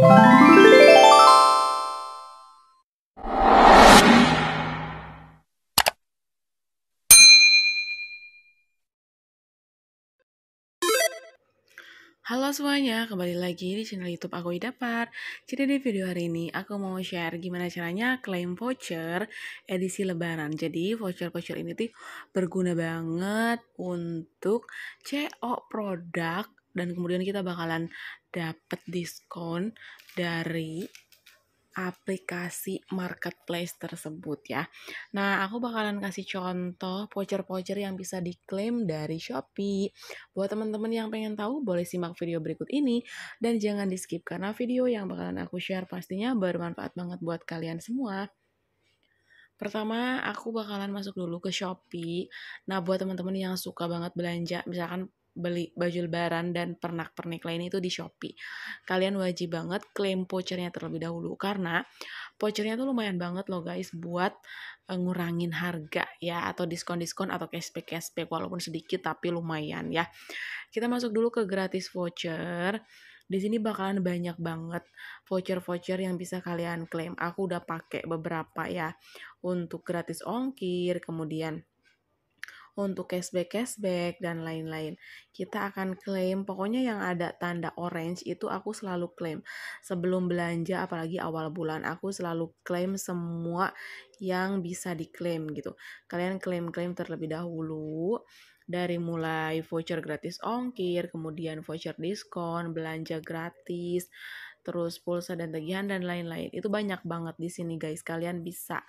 Halo semuanya, kembali lagi di channel YouTube aku Idapar. Jadi di video hari ini aku mau share gimana caranya klaim voucher edisi lebaran. Jadi voucher-voucher ini tuh berguna banget untuk CO produk dan kemudian kita bakalan dapat diskon dari aplikasi marketplace tersebut ya. Nah, aku bakalan kasih contoh voucher-voucher yang bisa diklaim dari Shopee. Buat teman-teman yang pengen tahu, boleh simak video berikut ini dan jangan di-skip karena video yang bakalan aku share pastinya bermanfaat banget buat kalian semua. Pertama, aku bakalan masuk dulu ke Shopee. Nah, buat teman-teman yang suka banget belanja, misalkan beli baju lebaran dan pernak-pernik lain itu di Shopee. Kalian wajib banget klaim vouchernya terlebih dahulu karena vouchernya tuh lumayan banget loh guys buat eh, ngurangin harga ya atau diskon-diskon atau cashback-cashback walaupun sedikit tapi lumayan ya. Kita masuk dulu ke gratis voucher. Di sini bakalan banyak banget voucher-voucher yang bisa kalian klaim. Aku udah pakai beberapa ya untuk gratis ongkir, kemudian untuk cashback-cashback dan lain-lain. Kita akan klaim, pokoknya yang ada tanda orange itu aku selalu klaim. Sebelum belanja apalagi awal bulan aku selalu klaim semua yang bisa diklaim gitu. Kalian klaim-klaim terlebih dahulu dari mulai voucher gratis ongkir, kemudian voucher diskon, belanja gratis, terus pulsa dan tagihan dan lain-lain. Itu banyak banget di sini guys. Kalian bisa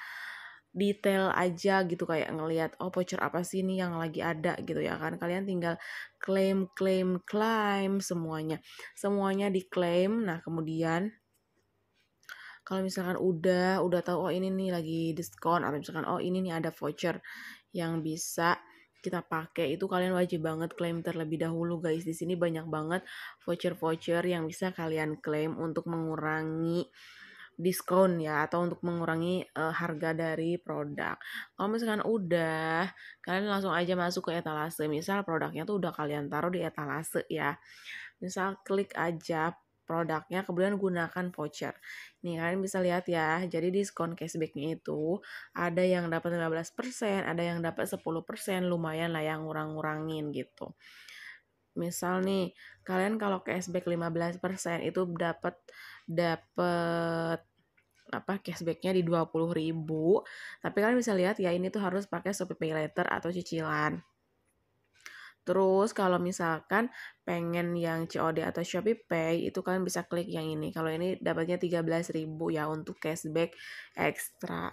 detail aja gitu kayak ngelihat oh voucher apa sih ini yang lagi ada gitu ya kan kalian tinggal claim claim claim semuanya semuanya diklaim nah kemudian kalau misalkan udah udah tahu oh ini nih lagi diskon atau misalkan oh ini nih ada voucher yang bisa kita pakai itu kalian wajib banget klaim terlebih dahulu guys di sini banyak banget voucher-voucher yang bisa kalian klaim untuk mengurangi diskon ya atau untuk mengurangi uh, harga dari produk. Kalau misalkan udah, kalian langsung aja masuk ke etalase. Misal produknya tuh udah kalian taruh di etalase ya. Misal klik aja produknya kemudian gunakan voucher. Nih kalian bisa lihat ya, jadi diskon cashbacknya itu ada yang dapat 15%, ada yang dapat 10%, lumayan lah yang ngurang-ngurangin gitu. Misal nih, kalian kalau cashback 15% itu dapat dapat apa cashbacknya di 20 ribu tapi kalian bisa lihat ya ini tuh harus pakai Shopee Pay Later atau cicilan Terus kalau misalkan pengen yang COD atau Shopee Pay itu kalian bisa klik yang ini. Kalau ini dapatnya 13.000 ya untuk cashback ekstra.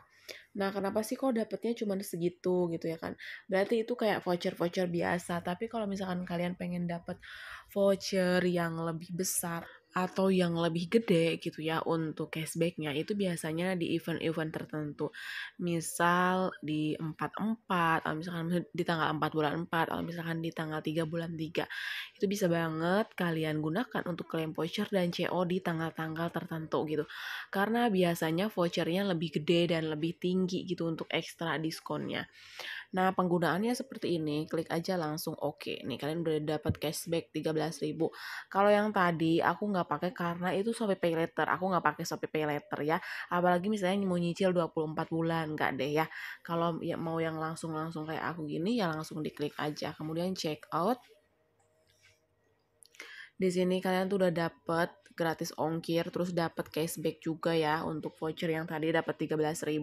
Nah, kenapa sih kok dapatnya cuma segitu gitu ya kan? Berarti itu kayak voucher-voucher biasa, tapi kalau misalkan kalian pengen dapat voucher yang lebih besar, atau yang lebih gede gitu ya untuk cashbacknya itu biasanya di event-event tertentu misal di 44 atau misalkan di tanggal 4 bulan 4 atau misalkan di tanggal 3 bulan 3 itu bisa banget kalian gunakan untuk klaim voucher dan CO di tanggal-tanggal tertentu gitu karena biasanya vouchernya lebih gede dan lebih tinggi gitu untuk ekstra diskonnya Nah, penggunaannya seperti ini, klik aja langsung oke. Okay. Nih, kalian udah dapat cashback 13.000. Kalau yang tadi aku nggak pakai karena itu Shopee Pay Later. Aku nggak pakai Shopee Pay Later ya. Apalagi misalnya mau nyicil 24 bulan, nggak deh ya. Kalau ya, mau yang langsung-langsung kayak aku gini ya langsung diklik aja. Kemudian check out. Di sini kalian tuh udah dapet gratis ongkir terus dapat cashback juga ya untuk voucher yang tadi dapat 13.000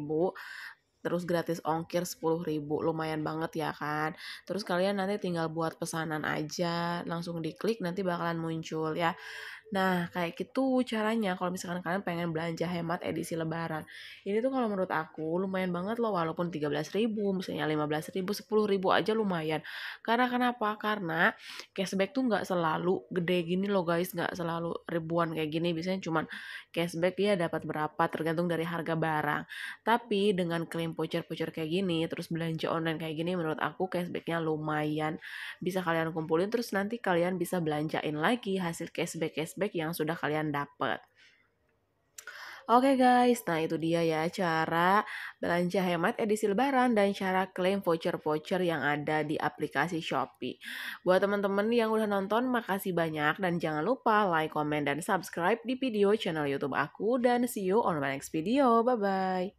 terus gratis ongkir 10.000 lumayan banget ya kan terus kalian nanti tinggal buat pesanan aja langsung diklik nanti bakalan muncul ya Nah, kayak gitu caranya kalau misalkan kalian pengen belanja hemat edisi lebaran. Ini tuh kalau menurut aku lumayan banget loh walaupun 13 ribu, misalnya 15 ribu, 10 ribu aja lumayan. Karena kenapa? Karena cashback tuh nggak selalu gede gini loh guys, nggak selalu ribuan kayak gini. Biasanya cuman cashback ya dapat berapa tergantung dari harga barang. Tapi dengan klaim voucher-voucher kayak gini, terus belanja online kayak gini menurut aku cashbacknya lumayan. Bisa kalian kumpulin terus nanti kalian bisa belanjain lagi hasil cashback-cashback cashback yang sudah kalian dapat. Oke okay guys, nah itu dia ya cara belanja hemat edisi lebaran dan cara klaim voucher-voucher yang ada di aplikasi Shopee. Buat teman-teman yang udah nonton, makasih banyak dan jangan lupa like, comment, dan subscribe di video channel YouTube aku dan see you on my next video. Bye-bye.